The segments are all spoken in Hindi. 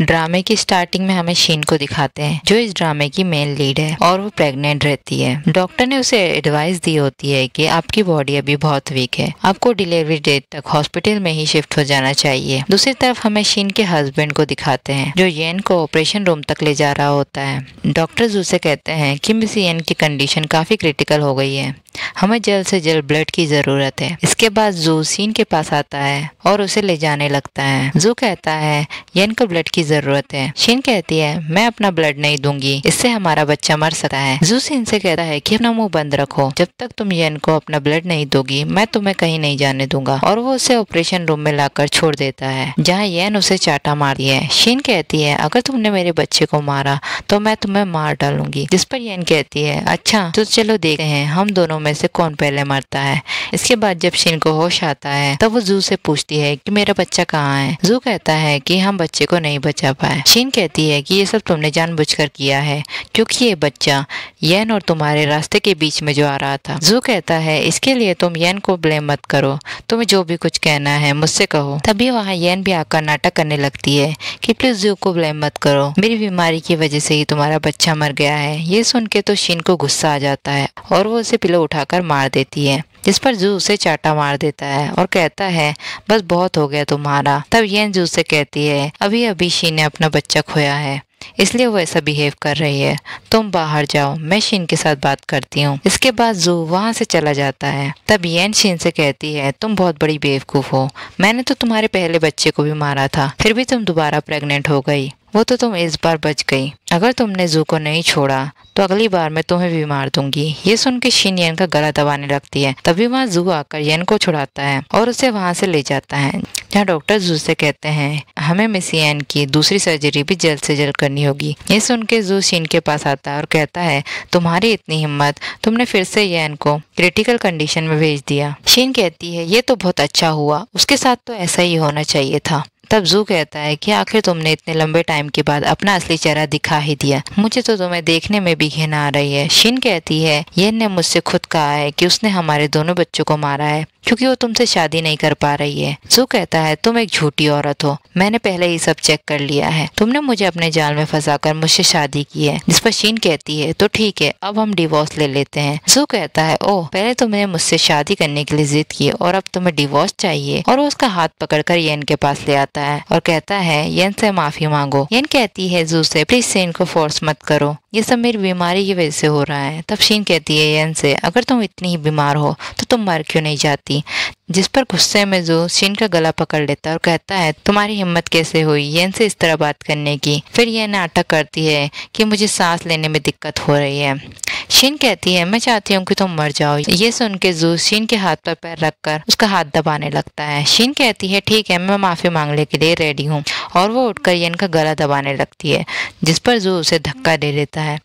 ड्रामे की स्टार्टिंग में हमें शीन को दिखाते हैं जो इस ड्रामे की मेन लीड है और वो प्रेग्नेंट रहती है डॉक्टर ने उसे एडवाइस दी होती है कि आपकी बॉडी अभी बहुत वीक है आपको डिलीवरी डेट तक हॉस्पिटल में ही शिफ्ट हो जाना चाहिए दूसरी तरफ हमें शीन के हस्बैंड को दिखाते हैं जो येन को ऑपरेशन रूम तक ले जा रहा होता है डॉक्टर उसे कहते हैं कि मिस येन की कंडीशन काफी क्रिटिकल हो गई है हमें जल्द से जल्द ब्लड की ज़रूरत है इसके बाद जू सीन के पास आता है और उसे ले जाने लगता है जू कहता है येन को ब्लड की जरूरत है शिन कहती है मैं अपना ब्लड नहीं दूंगी इससे हमारा बच्चा मर सकता है जू जूस से कहता है कि अपना मुंह बंद रखो जब तक तुम येन को अपना ब्लड नहीं दोगी मैं तुम्हें कहीं नहीं जाने दूंगा और वो उसे ऑपरेशन रूम में लाकर छोड़ देता है जहाँ यन उसे चाटा मारती है शिन कहती है अगर तुमने मेरे बच्चे को मारा तो मैं तुम्हें मार डालूंगी जिस पर यन कहती है अच्छा तो चलो देखते हैं हम दोनों में से कौन पहले मरता है इसके बाद जब शिन को होश आता है तब वो जू से पूछती है कि मेरा बच्चा कहाँ है जू कहता है कि हम बच्चे को नहीं बचा छापा पाए शीन कहती है कि ये सब तुमने जानबूझकर किया है क्योंकि ये बच्चा यन और तुम्हारे रास्ते के बीच में जो आ रहा था जू कहता है इसके लिए तुम यन को ब्लेम मत करो तुम्हें जो भी कुछ कहना है मुझसे कहो तभी वहाँ यन भी आकर नाटक करने लगती है कि प्लीज जू को ब्लेम मत करो मेरी बीमारी की वजह से ही तुम्हारा बच्चा मर गया है ये सुन के तो शीन को गुस्सा आ जाता है और वो उसे पिलो उठाकर मार देती है जिस पर जू उसे चाटा मार देता है और कहता है बस बहुत हो गया तुम्हारा तब येन जू से कहती है अभी अभी शी ने अपना बच्चा खोया है इसलिए वो ऐसा बिहेव कर रही है तुम बाहर जाओ मैं शीन के साथ बात करती हूँ इसके बाद जू वहाँ से चला जाता है तब येन शीन से कहती है तुम बहुत बड़ी बेवकूफ़ हो मैंने तो तुम्हारे पहले बच्चे को भी मारा था फिर भी तुम दोबारा प्रेग्नेंट हो गई वो तो तुम इस बार बच गई अगर तुमने जू को नहीं छोड़ा तो अगली बार मैं तुम्हें भी मार दूंगी ये सुन के शीन यन का गला दबाने लगती है तभी वहाँ जू आकर यन को छुड़ाता है और उसे वहाँ से ले जाता है जहाँ डॉक्टर जू से कहते हैं हमें मिस यन की दूसरी सर्जरी भी जल्द से जल्द करनी होगी ये सुन के जू शीन के पास आता है और कहता है तुम्हारी इतनी हिम्मत तुमने फिर से यन को क्रिटिकल कंडीशन में भेज दिया शीन कहती है ये तो बहुत अच्छा हुआ उसके साथ तो ऐसा ही होना चाहिए था तब जू कहता है कि आखिर तुमने इतने लंबे टाइम के बाद अपना असली चेहरा दिखा ही दिया मुझे तो तुम्हें देखने में भी घिन आ रही है शिन कहती है येन ने मुझसे खुद कहा है कि उसने हमारे दोनों बच्चों को मारा है क्योंकि वो तुमसे शादी नहीं कर पा रही है जू कहता है तुम एक झूठी औरत हो मैंने पहले ही सब चेक कर लिया है तुमने मुझे अपने जाल में कर मुझसे शादी की है जिस पर शीन कहती है तो ठीक है अब हम डिवोर्स ले लेते हैं जू कहता है ओह पहले तुमने मुझसे शादी करने के लिए जिद की और अब तुम्हें डिवोर्स चाहिए और वो उसका हाथ कर येन के पास ले आता होता है और कहता है यन से माफी मांगो यन कहती है जू से प्लीज से इनको फोर्स मत करो ये सब मेरी बीमारी की वजह से हो रहा है तब शीन कहती है यन से अगर तुम इतनी ही बीमार हो तो तुम मर क्यों नहीं जाती जिस पर गुस्से में जू शीन का गला पकड़ लेता है और कहता है तुम्हारी हिम्मत कैसे हुई यन से इस तरह बात करने की फिर यह नाटक करती है कि मुझे सांस लेने में दिक्कत हो रही है शिन कहती है मैं चाहती हूँ कि तुम मर जाओ ये सुन के जू शिन के हाथ पर पैर रखकर उसका हाथ दबाने लगता है शिन कहती है ठीक है मैं माफ़ी मांगने के लिए रेडी हूँ और वो उठकर यन का गला दबाने लगती है जिस पर जू उसे धक्का दे लेता है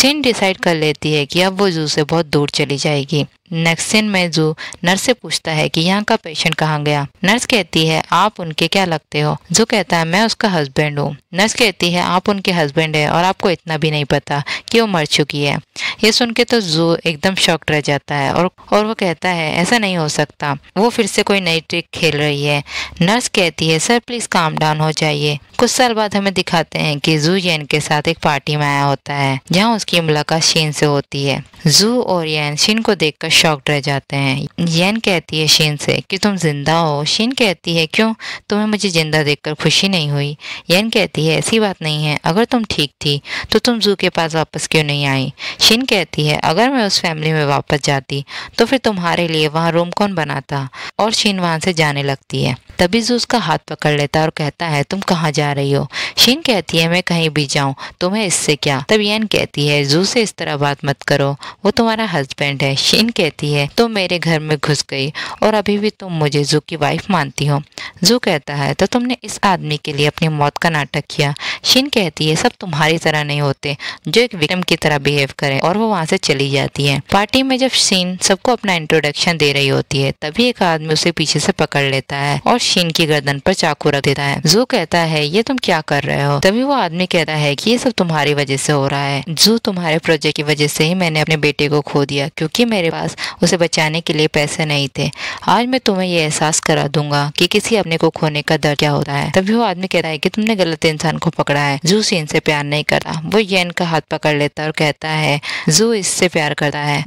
शिन डिसाइड कर लेती है कि अब वो जू से बहुत दूर चली जाएगी में जू नर्स से पूछता है कि यहाँ का पेशेंट कहाँ गया नर्स कहती है आप उनके क्या लगते हो जो कहता है मैं उसका हस्बैंड हूँ नर्स कहती है आप उनके हस्बैंड है और आपको इतना भी नहीं पता कि वो मर चुकी है ये सुन के तो जू एकदम शॉक्ड रह जाता है और और वो कहता है ऐसा नहीं हो सकता वो फिर से कोई नई ट्रिक खेल रही है नर्स कहती है सर प्लीज काम डाउन हो जाइए कुछ साल बाद हमें दिखाते हैं कि जू यन के साथ एक पार्टी में आया होता है जहाँ उसकी मुलाकात शीन से होती है जू और यन शीन को देखकर शॉक्ड रह जाते हैं यन कहती है शीन से कि तुम जिंदा हो शीन कहती है क्यों तुम्हें मुझे जिंदा देखकर खुशी नहीं हुई येन कहती है ऐसी बात नहीं है अगर तुम ठीक थी तो तुम जू के पास वापस क्यों नहीं आई शीन कहती है अगर मैं उस फैमिली में वापस जाती तो फिर तुम्हारे लिए वहाँ रूम कौन बनाता और शीन वहाँ से जाने लगती है तभी जू उसका हाथ पकड़ लेता और कहता है तुम कहाँ जा रही हो शीन कहती है मैं कहीं भी जाऊँ तुम्हें इससे क्या तब यन कहती है जू से इस तरह बात मत करो वो तुम्हारा हस्बैंड है शीन कहती है तुम मेरे घर में घुस गई और अभी भी तुम मुझे जू की वाइफ मानती हो जू कहता है तो तुमने इस आदमी के लिए अपनी मौत का नाटक किया शिन कहती है सब तुम्हारी तरह नहीं होते जो एक विक्रम की तरह बिहेव करें और वो वहाँ से चली जाती है पार्टी में जब शीन सबको अपना इंट्रोडक्शन दे रही होती है तभी एक आदमी उसे पीछे से पकड़ लेता है और शीन की गर्दन पर चाकू रख देता है जू कहता है ये तुम क्या कर रहे हो तभी वो आदमी कहता है की ये सब तुम्हारी वजह से हो रहा है जू तुम्हारे प्रोजेक्ट की वजह से ही मैंने अपने बेटे को खो दिया क्योंकि मेरे पास उसे बचाने के लिए पैसे नहीं थे आज मैं तुम्हें ये एहसास करा दूंगा कि किसी अपने को खोने का दर क्या होता है तभी वो आदमी कहता है कि तुमने गलत इंसान को पकड़ पकड़ा है जू सीन से प्यार नहीं करता वो येन का हाथ पकड़ लेता है और कहता है जू इससे प्यार करता है